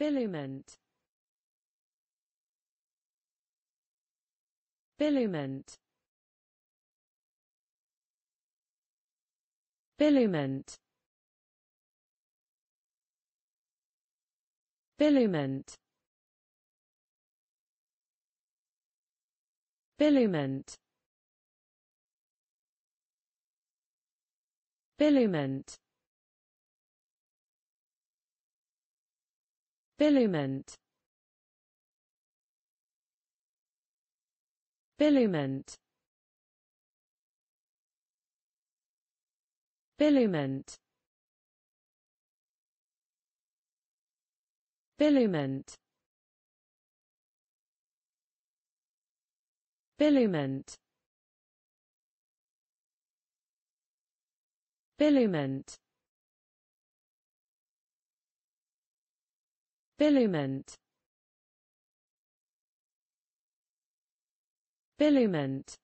Bilumint Bilumint Bilumint Bilumint Bilumint Bilumint Bilumint Bilumint Bilumint Bilumint Bilumint Bilumint Bilument Bilument